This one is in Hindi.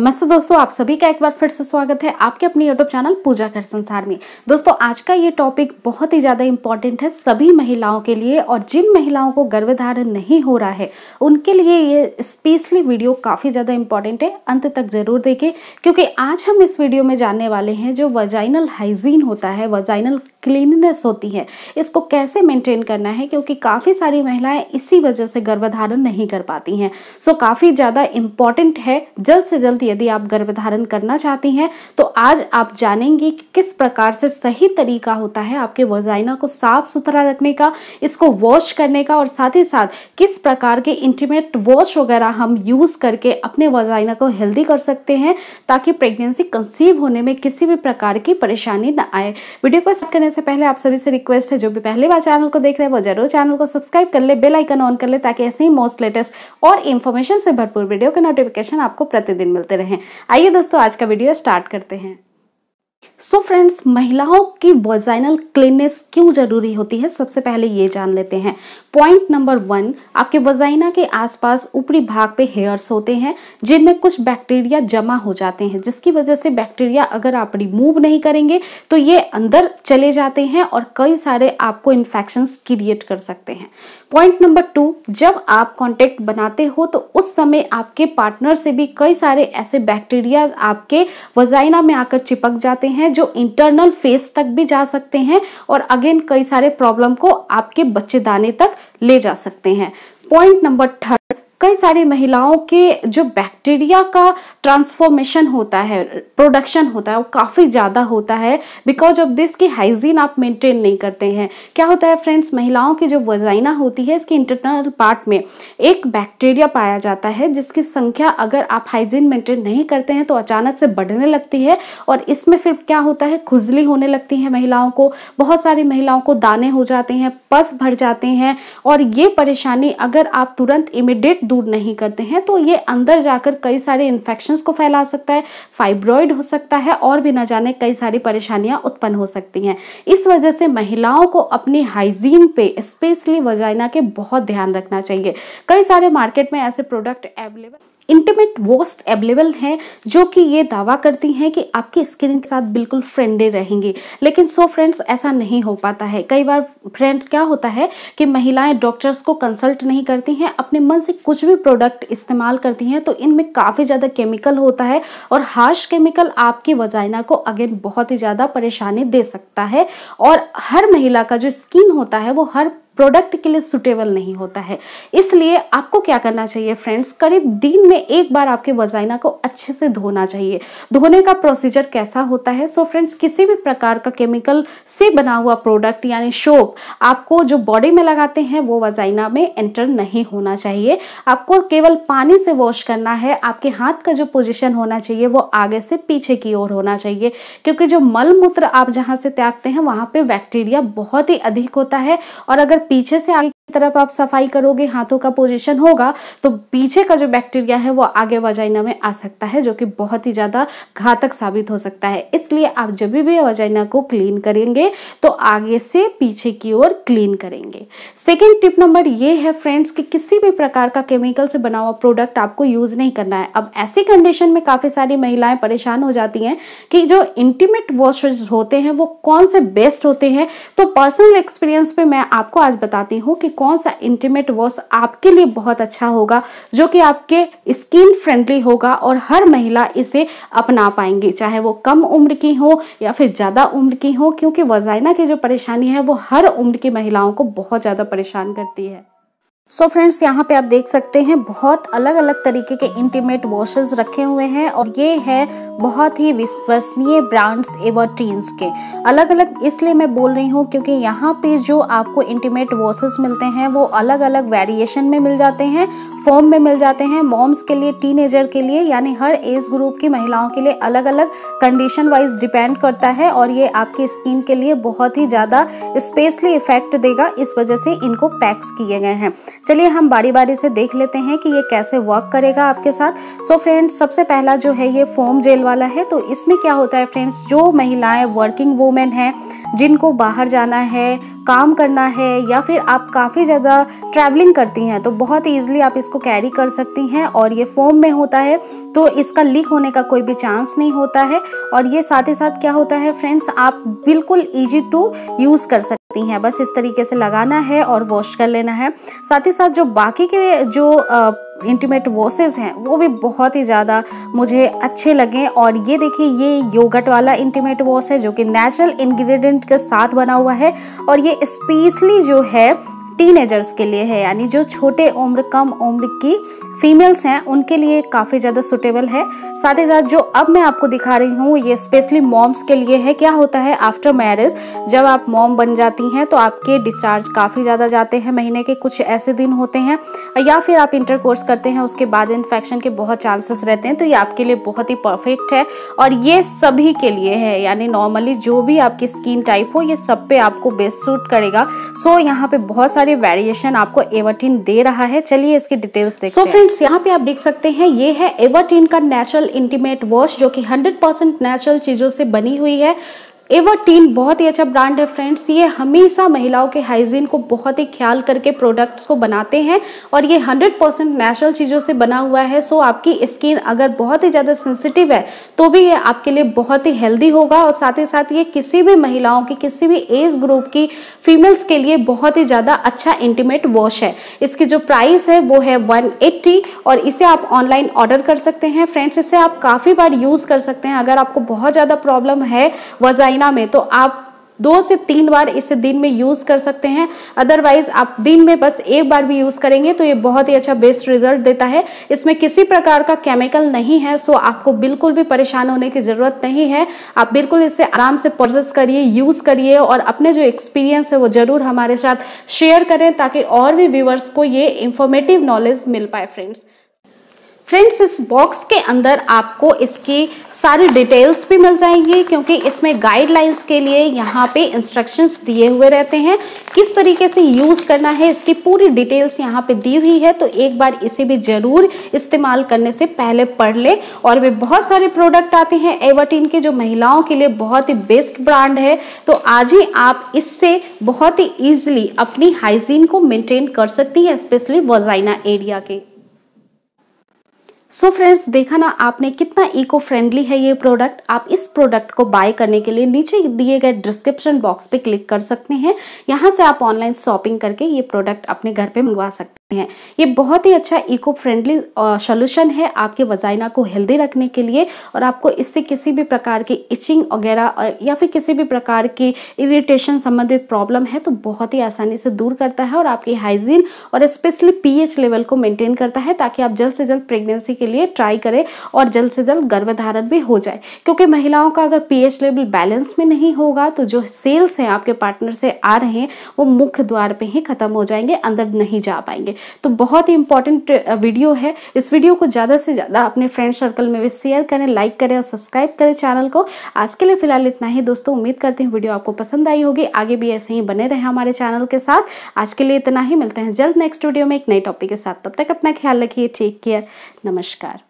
नमस्ते दोस्तों आप सभी का एक बार फिर से स्वागत है आपके अपने यूट्यूब चैनल पूजा कर संसार में दोस्तों आज का ये टॉपिक बहुत ही ज़्यादा इम्पॉर्टेंट है सभी महिलाओं के लिए और जिन महिलाओं को गर्भधारण नहीं हो रहा है उनके लिए ये स्पेशली वीडियो काफ़ी ज़्यादा इम्पॉर्टेंट है अंत तक ज़रूर देखें क्योंकि आज हम इस वीडियो में जानने वाले हैं जो वजाइनल हाइजीन होता है वजाइनल क्लीननेस होती है इसको कैसे मेंटेन करना है क्योंकि काफ़ी सारी महिलाएं इसी वजह से गर्भधारण नहीं कर पाती हैं सो काफ़ी ज़्यादा इम्पॉर्टेंट है जल्द से जल्द यदि आप गर्भधारण करना चाहती हैं तो आज आप जानेंगी कि किस प्रकार से सही तरीका होता है आपके वजाइना को साफ सुथरा रखने का इसको वॉश करने का और साथ ही साथ किस प्रकार के इंटीमेट वॉश वगैरह हम यूज़ करके अपने वजाइना को हेल्दी कर सकते हैं ताकि प्रेगनेंसी कंसीव होने में किसी भी प्रकार की परेशानी ना आए वीडियो को करने करने से पहले आप सभी से रिक्वेस्ट है जो भी पहली बार चैनल को देख रहे हैं वो जरूर चैनल को सब्सक्राइब कर ले बेल आइकन ऑन कर ले ताकि ऐसे ही मोस्ट लेटेस्ट और इन्फॉर्मेशन से भरपूर वीडियो के नोटिफिकेशन आपको प्रतिदिन मिलते रहे आइए दोस्तों आज का वीडियो स्टार्ट करते हैं सो so फ्रेंड्स महिलाओं की वजाइनल क्लीननेस क्यों जरूरी होती है सबसे पहले ये जान लेते हैं पॉइंट नंबर वन आपके वजाइना के आसपास ऊपरी भाग पे हेयर्स होते हैं जिनमें कुछ बैक्टीरिया जमा हो जाते हैं जिसकी वजह से बैक्टीरिया अगर आप रिमूव नहीं करेंगे तो ये अंदर चले जाते हैं और कई सारे आपको इन्फेक्शन क्रिएट कर सकते हैं पॉइंट नंबर टू जब आप कॉन्टेक्ट बनाते हो तो उस समय आपके पार्टनर से भी कई सारे ऐसे बैक्टीरिया आपके वजाइना में आकर चिपक जाते हैं जो इंटरनल फेस तक भी जा सकते हैं और अगेन कई सारे प्रॉब्लम को आपके बच्चेदाने तक ले जा सकते हैं पॉइंट नंबर थर्ड कई सारी महिलाओं के जो बैक्टीरिया का ट्रांसफॉर्मेशन होता है प्रोडक्शन होता है वो काफ़ी ज़्यादा होता है बिकॉज ऑफ दिस की हाइजीन आप मेंटेन नहीं करते हैं क्या होता है फ्रेंड्स महिलाओं की जो वजाइना होती है इसके इंटरनल पार्ट में एक बैक्टीरिया पाया जाता है जिसकी संख्या अगर आप हाइजीन मेंटेन नहीं करते हैं तो अचानक से बढ़ने लगती है और इसमें फिर क्या होता है खुजली होने लगती है महिलाओं को बहुत सारी महिलाओं को दाने हो जाते हैं पस भर जाते हैं और ये परेशानी अगर आप तुरंत इमिडिएट दूर नहीं करते हैं तो ये अंदर जाकर कई सारे इन्फेक्शंस को फैला सकता है फाइब्रॉइड हो सकता है और भी ना जाने कई सारी परेशानियां उत्पन्न हो सकती हैं इस वजह से महिलाओं को अपनी हाइजीन पे स्पेशली वजाइना के बहुत ध्यान रखना चाहिए कई सारे मार्केट में ऐसे product available intimate wash available हैं जो कि ये दावा करती हैं कि आपकी स्किन के साथ बिल्कुल फ्रेंडली रहेंगी लेकिन सो फ्रेंड्स ऐसा नहीं हो पाता है कई बार फ्रेंड्स क्या होता है कि महिलाएं डॉक्टर्स को कंसल्ट नहीं करती हैं अपने मन से कुछ भी प्रोडक्ट इस्तेमाल करती हैं तो इनमें काफ़ी ज़्यादा केमिकल होता है और हार्श केमिकल आपकी वजाइना को अगेन बहुत ही ज़्यादा परेशानी दे सकता है और हर महिला का जो स्किन होता है वो हर प्रोडक्ट के लिए सुटेबल नहीं होता है इसलिए आपको क्या करना चाहिए फ्रेंड्स करीब दिन में एक बार आपके वजाइना को अच्छे से धोना चाहिए धोने का प्रोसीजर कैसा होता है सो so फ्रेंड्स किसी भी प्रकार का केमिकल से बना हुआ प्रोडक्ट यानी शोप आपको जो बॉडी में लगाते हैं वो वजाइना में एंटर नहीं होना चाहिए आपको केवल पानी से वॉश करना है आपके हाथ का जो पोजिशन होना चाहिए वो आगे से पीछे की ओर होना चाहिए क्योंकि जो मलमूत्र आप जहाँ से त्यागते हैं वहाँ पर बैक्टीरिया बहुत ही अधिक होता है और अगर पीछे से आगे की तरफ आप सफाई करोगे हाथों का पोजिशन होगा तो पीछे का जो बैक्टीरिया है वो आगे वजाइना में आ सकता है जो कि बहुत ही ज़्यादा घातक साबित हो सकता है इसलिए आप जब भी वजाइना को क्लीन करेंगे तो आगे से पीछे की ओर क्लीन करेंगे सेकेंड टिप नंबर ये है फ्रेंड्स कि किसी भी प्रकार का केमिकल से बना हुआ प्रोडक्ट आपको यूज़ नहीं करना है अब ऐसी कंडीशन में काफ़ी सारी महिलाएं परेशान हो जाती हैं कि जो इंटीमेट वॉशेज होते हैं वो कौन से बेस्ट होते हैं तो पर्सनल एक्सपीरियंस पे मैं आपको आज बताती हूँ कि कौन सा इंटीमेट वॉश आपके लिए बहुत अच्छा होगा जो कि आपके स्किन फ्रेंडली होगा और हर महिला इसे अपना पाएंगी चाहे वो कम उम्र की हो या फिर ज़्यादा उम्र की हो क्योंकि वजाइना की जो परेशानी है वो हर उम्र की महिलाओं को बहुत ज़्यादा परेशान करती है सो so फ्रेंड्स यहाँ पे आप देख सकते हैं बहुत अलग अलग तरीके के इंटीमेट वॉशेज रखे हुए हैं और ये है बहुत ही विश्वसनीय ब्रांड्स एवं टीन्स के अलग अलग इसलिए मैं बोल रही हूँ क्योंकि यहाँ पे जो आपको इंटीमेट वॉशेज मिलते हैं वो अलग अलग वेरिएशन में मिल जाते हैं फॉर्म में मिल जाते हैं मॉम्स के लिए टीन के लिए यानी हर एज ग्रुप की महिलाओं के लिए अलग अलग कंडीशन वाइज डिपेंड करता है और ये आपकी स्किन के लिए बहुत ही ज़्यादा स्पेशली इफेक्ट देगा इस वजह से इनको पैक्स किए गए हैं चलिए हम बारी बारी से देख लेते हैं कि ये कैसे वर्क करेगा आपके साथ सो so फ्रेंड्स सबसे पहला जो है ये फोम जेल वाला है तो इसमें क्या होता है फ्रेंड्स जो महिलाएं वर्किंग वूमेन हैं जिनको बाहर जाना है काम करना है या फिर आप काफ़ी ज़्यादा ट्रैवलिंग करती हैं तो बहुत ईजिली आप इसको कैरी कर सकती हैं और ये फोम में होता है तो इसका लीक होने का कोई भी चांस नहीं होता है और ये साथ ही साथ क्या होता है फ्रेंड्स आप बिल्कुल ईजी टू यूज़ कर सकते सकती हैं बस इस तरीके से लगाना है और वॉश कर लेना है साथ ही साथ जो बाकी के जो आ, इंटीमेट वॉसेज हैं वो भी बहुत ही ज़्यादा मुझे अच्छे लगे और ये देखिए ये योगट वाला इंटीमेट वॉश है जो कि नेचुरल इंग्रेडिएंट के साथ बना हुआ है और ये स्पेशली जो है टीनेजर्स के लिए है यानी जो छोटे उम्र कम उम्र की फीमेल्स हैं उनके लिए काफ़ी ज़्यादा सुटेबल है साथ ही साथ जो अब मैं आपको दिखा रही हूँ ये स्पेशली मॉम्स के लिए है क्या होता है आफ्टर मैरिज जब आप मॉम बन जाती हैं तो आपके डिस्चार्ज काफ़ी ज़्यादा जाते हैं महीने के कुछ ऐसे दिन होते हैं या फिर आप इंटर कोर्स करते हैं उसके बाद इन्फेक्शन के बहुत चांसेस रहते हैं तो ये आपके लिए बहुत ही परफेक्ट है और ये सभी के लिए है यानी नॉर्मली जो भी आपकी स्किन टाइप हो ये सब पे आपको बेस्ट सूट करेगा सो यहाँ पे बहुत सारे सारे वेरिएशन आपको एवरटीन दे रहा है चलिए इसकी डिटेल्स देखते so, हैं। फ्रेंड्स यहाँ पे आप देख सकते हैं ये है एवरटीन का नेचुरल इंटीमेट वॉश जो कि 100% नेचुरल चीजों से बनी हुई है एवरटीन बहुत ही अच्छा ब्रांड है फ्रेंड्स ये हमेशा महिलाओं के हाइजीन को बहुत ही ख्याल करके प्रोडक्ट्स को बनाते हैं और ये 100 परसेंट नेचुरल चीज़ों से बना हुआ है सो आपकी स्किन अगर बहुत ही ज़्यादा सेंसिटिव है तो भी ये आपके लिए बहुत ही हेल्दी होगा और साथ ही साथ ये किसी भी महिलाओं की किसी भी एज ग्रुप की फीमेल्स के लिए बहुत ही ज़्यादा अच्छा इंटीमेट वॉश है इसकी जो प्राइस है वो है वन और इसे आप ऑनलाइन ऑर्डर कर सकते हैं फ्रेंड्स इसे आप काफ़ी बार यूज़ कर सकते हैं अगर आपको बहुत ज़्यादा प्रॉब्लम है वजाइन महीना में तो आप दो से तीन बार इसे दिन में यूज़ कर सकते हैं अदरवाइज आप दिन में बस एक बार भी यूज़ करेंगे तो ये बहुत ही अच्छा बेस्ट रिजल्ट देता है इसमें किसी प्रकार का केमिकल नहीं है सो आपको बिल्कुल भी परेशान होने की ज़रूरत नहीं है आप बिल्कुल इसे आराम से प्रोसेस करिए यूज़ करिए और अपने जो एक्सपीरियंस है वो ज़रूर हमारे साथ शेयर करें ताकि और भी व्यूवर्स को ये इन्फॉर्मेटिव नॉलेज मिल पाए फ्रेंड्स फ्रेंड्स इस बॉक्स के अंदर आपको इसकी सारी डिटेल्स भी मिल जाएंगी क्योंकि इसमें गाइडलाइंस के लिए यहाँ पे इंस्ट्रक्शंस दिए हुए रहते हैं किस तरीके से यूज़ करना है इसकी पूरी डिटेल्स यहाँ पे दी हुई है तो एक बार इसे भी ज़रूर इस्तेमाल करने से पहले पढ़ ले और भी बहुत सारे प्रोडक्ट आते हैं एवाटीन के जो महिलाओं के लिए बहुत ही बेस्ट ब्रांड है तो आज ही आप इससे बहुत ही ईजिली अपनी हाइजीन को मेनटेन कर सकती हैं स्पेशली वजाइना एरिया के सो so फ्रेंड्स देखा ना आपने कितना इको फ्रेंडली है ये प्रोडक्ट आप इस प्रोडक्ट को बाय करने के लिए नीचे दिए गए डिस्क्रिप्शन बॉक्स पे क्लिक कर सकते हैं यहाँ से आप ऑनलाइन शॉपिंग करके ये प्रोडक्ट अपने घर पे मंगवा सकते हैं हैं ये बहुत ही अच्छा इको फ्रेंडली सोल्यूशन है आपके वजाइना को हेल्दी रखने के लिए और आपको इससे किसी भी प्रकार की इचिंग वगैरह या फिर किसी भी प्रकार की इरिटेशन संबंधित प्रॉब्लम है तो बहुत ही आसानी से दूर करता है और आपकी हाइजीन और स्पेशली पीएच लेवल को मेंटेन करता है ताकि आप जल्द से जल्द प्रेगनेंसी के लिए ट्राई करें और जल्द से जल्द गर्भधारण भी हो जाए क्योंकि महिलाओं का अगर पी लेवल बैलेंस में नहीं होगा तो जो सेल्स हैं आपके पार्टनर से आ रहे हैं वो मुख्य द्वार पर ही खत्म हो जाएंगे अंदर नहीं जा पाएंगे तो बहुत ही इंपॉर्टेंट वीडियो है इस वीडियो को ज़्यादा से ज़्यादा अपने फ्रेंड सर्कल में भी शेयर करें लाइक करें और सब्सक्राइब करें चैनल को आज के लिए फिलहाल इतना ही दोस्तों उम्मीद करती हूँ वीडियो आपको पसंद आई होगी आगे भी ऐसे ही बने रहें हमारे चैनल के साथ आज के लिए इतना ही मिलते हैं जल्द नेक्स्ट वीडियो में एक नए टॉपिक के साथ तब तक अपना ख्याल रखिए टेक केयर नमस्कार